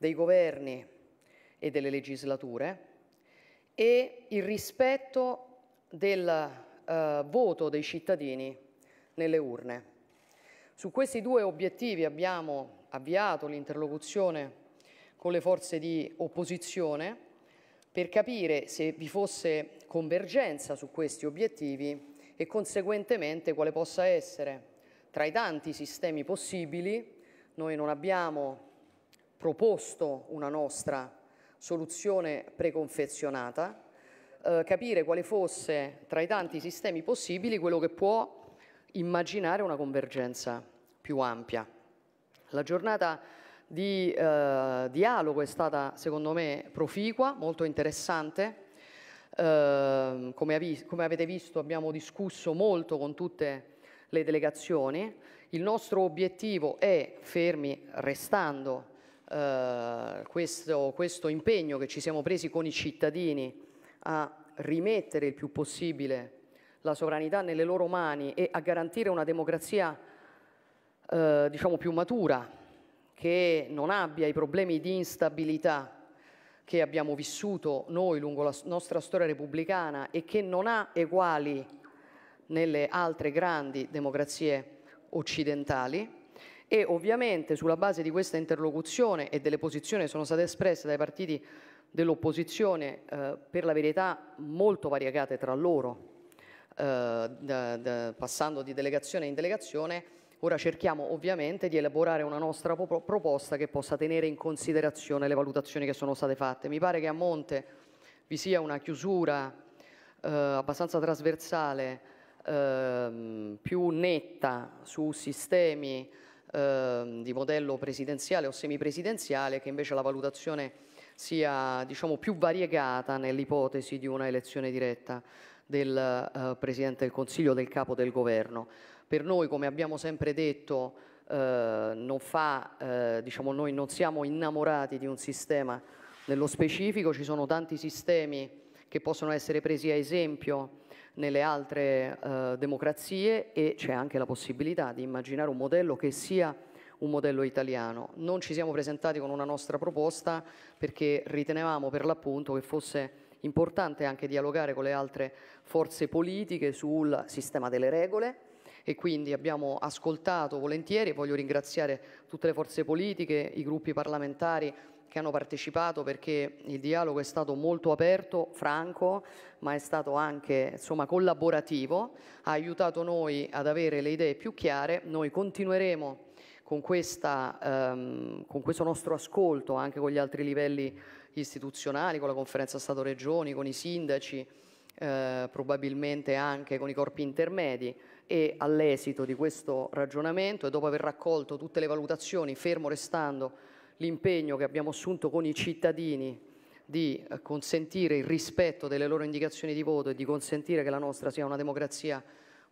dei governi e delle legislature e il rispetto del eh, voto dei cittadini nelle urne. Su questi due obiettivi abbiamo avviato l'interlocuzione con le forze di opposizione per capire se vi fosse convergenza su questi obiettivi e conseguentemente quale possa essere tra i tanti sistemi possibili. Noi non abbiamo proposto una nostra soluzione preconfezionata, eh, capire quale fosse tra i tanti sistemi possibili quello che può immaginare una convergenza più ampia. La giornata di eh, dialogo è stata secondo me proficua, molto interessante. Eh, come, av come avete visto abbiamo discusso molto con tutte le delegazioni. Il nostro obiettivo è, fermi restando eh, questo, questo impegno che ci siamo presi con i cittadini a rimettere il più possibile la sovranità nelle loro mani e a garantire una democrazia eh, diciamo più matura che non abbia i problemi di instabilità che abbiamo vissuto noi lungo la nostra storia repubblicana e che non ha eguali nelle altre grandi democrazie occidentali e ovviamente sulla base di questa interlocuzione e delle posizioni che sono state espresse dai partiti dell'opposizione, eh, per la verità molto variegate tra loro, eh, da, da, passando di delegazione in delegazione, ora cerchiamo ovviamente di elaborare una nostra proposta che possa tenere in considerazione le valutazioni che sono state fatte. Mi pare che a Monte vi sia una chiusura eh, abbastanza trasversale, ehm, più netta su sistemi, Ehm, di modello presidenziale o semipresidenziale, che invece la valutazione sia diciamo, più variegata nell'ipotesi di una elezione diretta del eh, Presidente del Consiglio, del Capo del Governo. Per noi, come abbiamo sempre detto, eh, non fa, eh, diciamo, noi non siamo innamorati di un sistema nello specifico, ci sono tanti sistemi che possono essere presi a esempio nelle altre eh, democrazie e c'è anche la possibilità di immaginare un modello che sia un modello italiano. Non ci siamo presentati con una nostra proposta perché ritenevamo per l'appunto che fosse importante anche dialogare con le altre forze politiche sul sistema delle regole e quindi abbiamo ascoltato volentieri, voglio ringraziare tutte le forze politiche, i gruppi parlamentari che hanno partecipato perché il dialogo è stato molto aperto, franco, ma è stato anche insomma, collaborativo, ha aiutato noi ad avere le idee più chiare. Noi continueremo con, questa, ehm, con questo nostro ascolto anche con gli altri livelli istituzionali, con la conferenza Stato-Regioni, con i sindaci, eh, probabilmente anche con i corpi intermedi e all'esito di questo ragionamento e dopo aver raccolto tutte le valutazioni, fermo restando l'impegno che abbiamo assunto con i cittadini di eh, consentire il rispetto delle loro indicazioni di voto e di consentire che la nostra sia una democrazia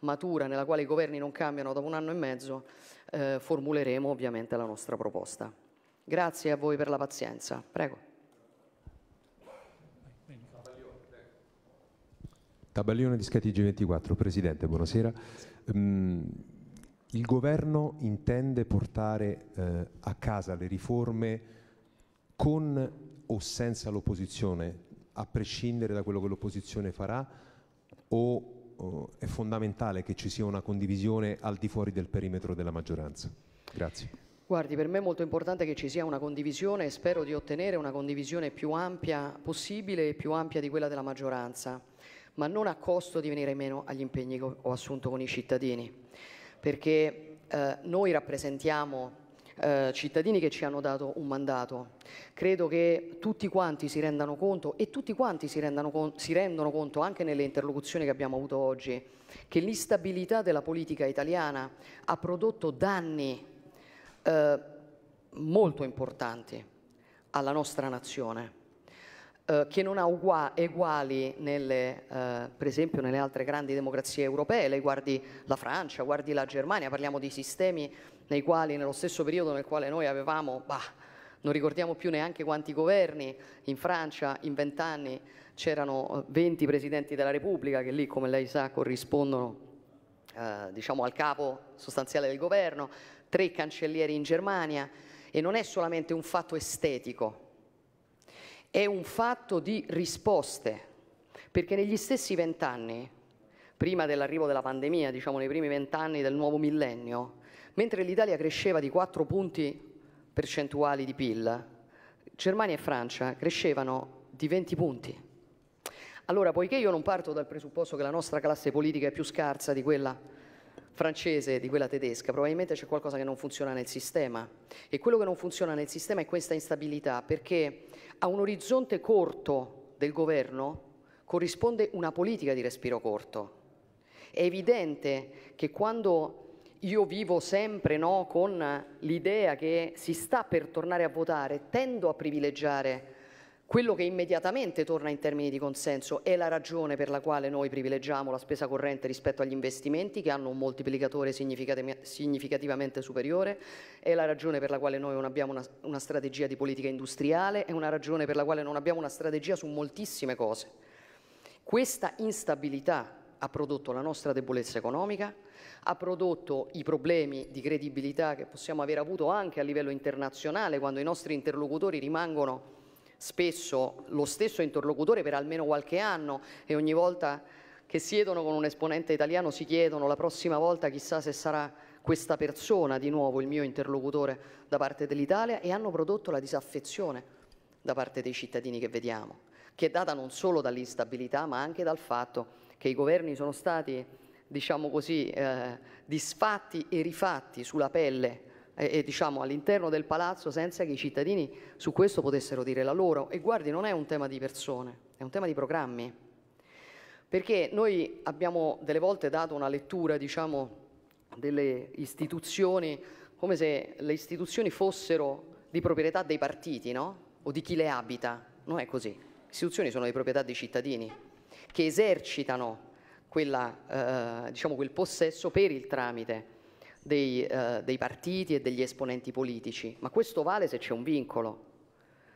matura nella quale i governi non cambiano dopo un anno e mezzo, eh, formuleremo ovviamente la nostra proposta. Grazie a voi per la pazienza. Prego. Tabaglione di Scatigi 24, Presidente, buonasera. Um, il governo intende portare eh, a casa le riforme con o senza l'opposizione, a prescindere da quello che l'opposizione farà, o, o è fondamentale che ci sia una condivisione al di fuori del perimetro della maggioranza? Grazie. Guardi, per me è molto importante che ci sia una condivisione e spero di ottenere una condivisione più ampia possibile e più ampia di quella della maggioranza, ma non a costo di venire meno agli impegni che ho assunto con i cittadini perché eh, noi rappresentiamo eh, cittadini che ci hanno dato un mandato. Credo che tutti quanti si rendano conto e tutti quanti si, con, si rendono conto anche nelle interlocuzioni che abbiamo avuto oggi che l'instabilità della politica italiana ha prodotto danni eh, molto importanti alla nostra nazione eh, che non ha uguali nelle, eh, per esempio nelle altre grandi democrazie europee, lei guardi la Francia, guardi la Germania, parliamo di sistemi nei quali nello stesso periodo nel quale noi avevamo, bah, non ricordiamo più neanche quanti governi, in Francia in vent'anni c'erano 20 eh, presidenti della Repubblica che lì come lei sa corrispondono eh, diciamo al capo sostanziale del governo, tre cancellieri in Germania e non è solamente un fatto estetico, è un fatto di risposte, perché negli stessi vent'anni, prima dell'arrivo della pandemia, diciamo nei primi vent'anni del nuovo millennio, mentre l'Italia cresceva di 4 punti percentuali di PIL, Germania e Francia crescevano di 20 punti. Allora, poiché io non parto dal presupposto che la nostra classe politica è più scarsa di quella francese di quella tedesca, probabilmente c'è qualcosa che non funziona nel sistema e quello che non funziona nel sistema è questa instabilità perché a un orizzonte corto del governo corrisponde una politica di respiro corto. È evidente che quando io vivo sempre no, con l'idea che si sta per tornare a votare, tendo a privilegiare quello che immediatamente torna in termini di consenso è la ragione per la quale noi privilegiamo la spesa corrente rispetto agli investimenti che hanno un moltiplicatore significativamente superiore, è la ragione per la quale noi non abbiamo una, una strategia di politica industriale, è una ragione per la quale non abbiamo una strategia su moltissime cose. Questa instabilità ha prodotto la nostra debolezza economica, ha prodotto i problemi di credibilità che possiamo aver avuto anche a livello internazionale quando i nostri interlocutori rimangono spesso lo stesso interlocutore per almeno qualche anno e ogni volta che siedono con un esponente italiano si chiedono la prossima volta chissà se sarà questa persona di nuovo il mio interlocutore da parte dell'Italia e hanno prodotto la disaffezione da parte dei cittadini che vediamo, che è data non solo dall'instabilità ma anche dal fatto che i governi sono stati, diciamo così, eh, disfatti e rifatti sulla pelle eh, e, diciamo, all'interno del palazzo senza che i cittadini su questo potessero dire la loro. E guardi, non è un tema di persone, è un tema di programmi. Perché noi abbiamo delle volte dato una lettura, diciamo, delle istituzioni come se le istituzioni fossero di proprietà dei partiti, no? O di chi le abita. Non è così. Le istituzioni sono di proprietà dei cittadini che esercitano quella, eh, diciamo, quel possesso per il tramite dei, eh, dei partiti e degli esponenti politici, ma questo vale se c'è un vincolo,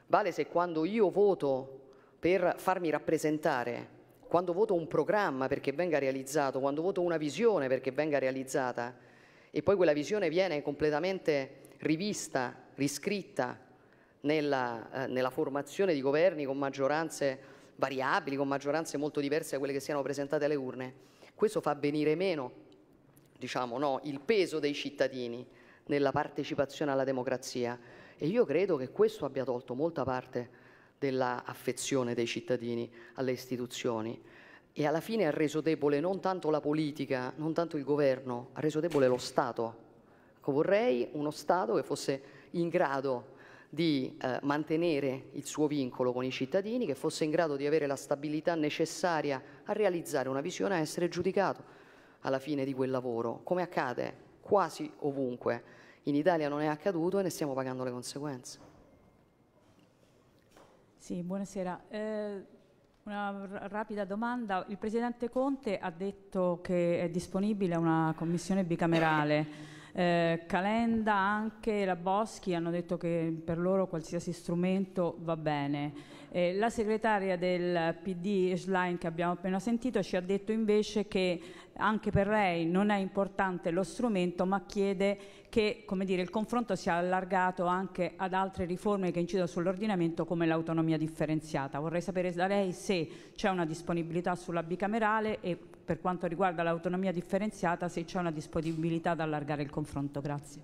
vale se quando io voto per farmi rappresentare, quando voto un programma perché venga realizzato, quando voto una visione perché venga realizzata e poi quella visione viene completamente rivista, riscritta nella, eh, nella formazione di governi con maggioranze variabili, con maggioranze molto diverse da quelle che siano presentate alle urne, questo fa venire meno diciamo, no, il peso dei cittadini nella partecipazione alla democrazia e io credo che questo abbia tolto molta parte dell'affezione dei cittadini alle istituzioni e alla fine ha reso debole non tanto la politica, non tanto il governo, ha reso debole lo Stato. Ecco, vorrei uno Stato che fosse in grado di eh, mantenere il suo vincolo con i cittadini, che fosse in grado di avere la stabilità necessaria a realizzare una visione, a essere giudicato alla fine di quel lavoro, come accade quasi ovunque. In Italia non è accaduto e ne stiamo pagando le conseguenze. Sì, buonasera. Eh, una rapida domanda. Il Presidente Conte ha detto che è disponibile una commissione bicamerale. Eh, Calenda, anche la Boschi hanno detto che per loro qualsiasi strumento va bene. Eh, la segretaria del PD Schlein che abbiamo appena sentito ci ha detto invece che anche per lei non è importante lo strumento ma chiede che dire, il confronto sia allargato anche ad altre riforme che incidono sull'ordinamento come l'autonomia differenziata. Vorrei sapere da lei se c'è una disponibilità sulla bicamerale e per quanto riguarda l'autonomia differenziata se c'è una disponibilità ad allargare il confronto. Grazie.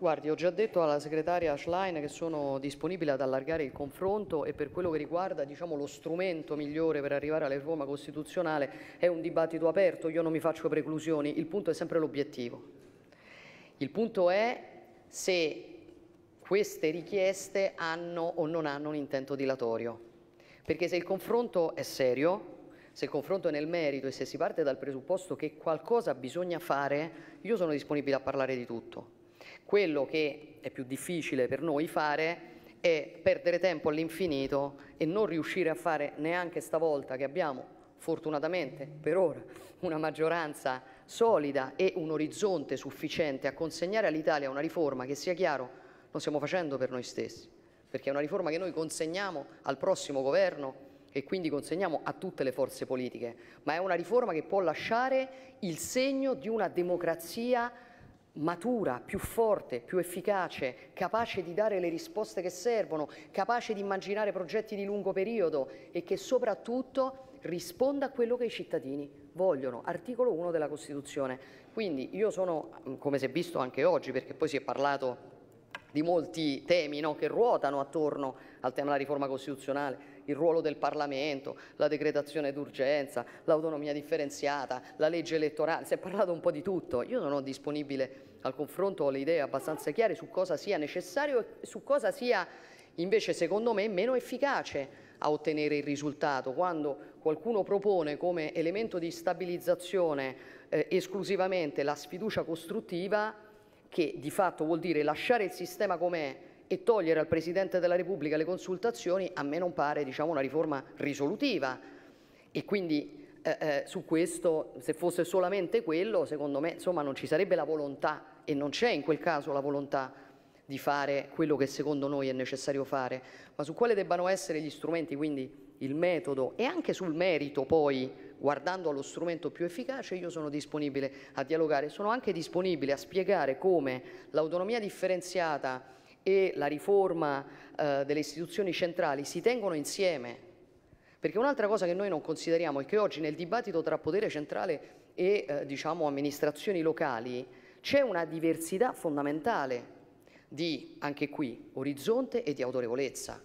Guardi, ho già detto alla segretaria Schlein che sono disponibile ad allargare il confronto e per quello che riguarda diciamo, lo strumento migliore per arrivare alla riforma costituzionale è un dibattito aperto, io non mi faccio preclusioni, il punto è sempre l'obiettivo. Il punto è se queste richieste hanno o non hanno un intento dilatorio, perché se il confronto è serio, se il confronto è nel merito e se si parte dal presupposto che qualcosa bisogna fare, io sono disponibile a parlare di tutto quello che è più difficile per noi fare è perdere tempo all'infinito e non riuscire a fare neanche stavolta che abbiamo fortunatamente per ora una maggioranza solida e un orizzonte sufficiente a consegnare all'Italia una riforma che sia chiaro non stiamo facendo per noi stessi, perché è una riforma che noi consegniamo al prossimo governo e quindi consegniamo a tutte le forze politiche, ma è una riforma che può lasciare il segno di una democrazia matura, più forte, più efficace, capace di dare le risposte che servono, capace di immaginare progetti di lungo periodo e che soprattutto risponda a quello che i cittadini vogliono, articolo 1 della Costituzione. Quindi io sono, mm, come si è visto anche oggi, perché poi si è parlato di molti temi no, che ruotano attorno al tema della riforma costituzionale, il ruolo del Parlamento, la decretazione d'urgenza, l'autonomia differenziata, la legge elettorale, si è parlato un po' di tutto. Io sono disponibile al confronto, ho le idee abbastanza chiare su cosa sia necessario e su cosa sia invece secondo me meno efficace a ottenere il risultato. Quando qualcuno propone come elemento di stabilizzazione eh, esclusivamente la sfiducia costruttiva, che di fatto vuol dire lasciare il sistema com'è e togliere al Presidente della Repubblica le consultazioni, a me non pare diciamo, una riforma risolutiva. E quindi eh, eh, su questo, se fosse solamente quello, secondo me insomma, non ci sarebbe la volontà e non c'è in quel caso la volontà di fare quello che secondo noi è necessario fare, ma su quale debbano essere gli strumenti, quindi il metodo e anche sul merito poi guardando allo strumento più efficace io sono disponibile a dialogare, sono anche disponibile a spiegare come l'autonomia differenziata e la riforma eh, delle istituzioni centrali si tengono insieme. Perché un'altra cosa che noi non consideriamo è che oggi nel dibattito tra potere centrale e eh, diciamo, amministrazioni locali c'è una diversità fondamentale di, anche qui, orizzonte e di autorevolezza.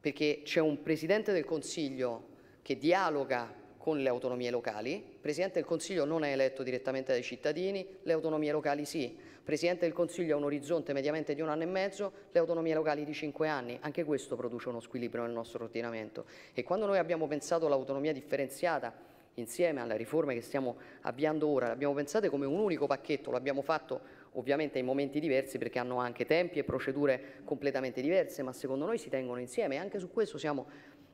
Perché c'è un Presidente del Consiglio che dialoga con le autonomie locali. Il Presidente del Consiglio non è eletto direttamente dai cittadini, le autonomie locali sì. Il Presidente del Consiglio ha un orizzonte mediamente di un anno e mezzo, le autonomie locali di cinque anni. Anche questo produce uno squilibrio nel nostro ordinamento. E quando noi abbiamo pensato all'autonomia differenziata, insieme alle riforme che stiamo avviando ora, l'abbiamo pensata come un unico pacchetto, l'abbiamo fatto ovviamente in momenti diversi perché hanno anche tempi e procedure completamente diverse, ma secondo noi si tengono insieme e anche su questo siamo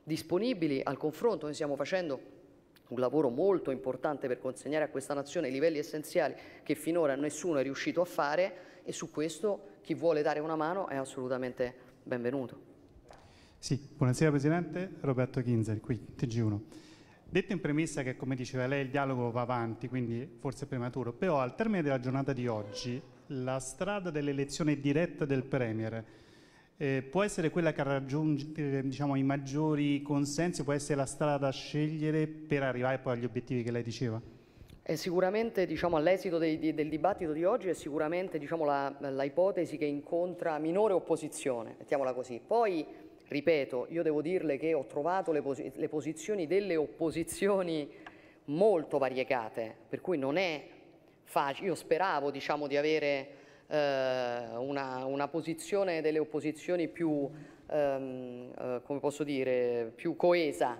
disponibili al confronto, noi stiamo facendo un lavoro molto importante per consegnare a questa nazione i livelli essenziali che finora nessuno è riuscito a fare e su questo chi vuole dare una mano è assolutamente benvenuto. Sì, buonasera Presidente, Roberto Kinzer, qui TG1. Detto in premessa che come diceva lei il dialogo va avanti, quindi forse è prematuro, però al termine della giornata di oggi la strada dell'elezione diretta del Premier eh, può essere quella che raggiunge eh, diciamo, i maggiori consensi, può essere la strada da scegliere per arrivare poi agli obiettivi che lei diceva? È eh, sicuramente diciamo, all'esito dei, di, del dibattito di oggi è sicuramente diciamo, la, la, ipotesi che incontra minore opposizione, mettiamola così. Poi, ripeto, io devo dirle che ho trovato le, pos le posizioni delle opposizioni molto variegate, per cui non è facile. Io speravo diciamo, di avere eh, una, una, posizione delle opposizioni più, ehm, eh, come posso dire, più coesa.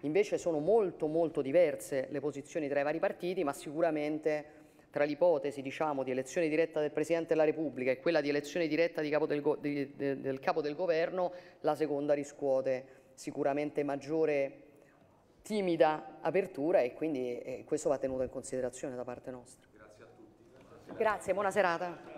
Invece sono molto molto diverse le posizioni tra i vari partiti, ma sicuramente tra l'ipotesi diciamo, di elezione diretta del Presidente della Repubblica e quella di elezione diretta di capo del, di, de, del capo del governo, la seconda riscuote sicuramente maggiore timida apertura e quindi eh, questo va tenuto in considerazione da parte nostra. Grazie a tutti. Buona Grazie, buona serata.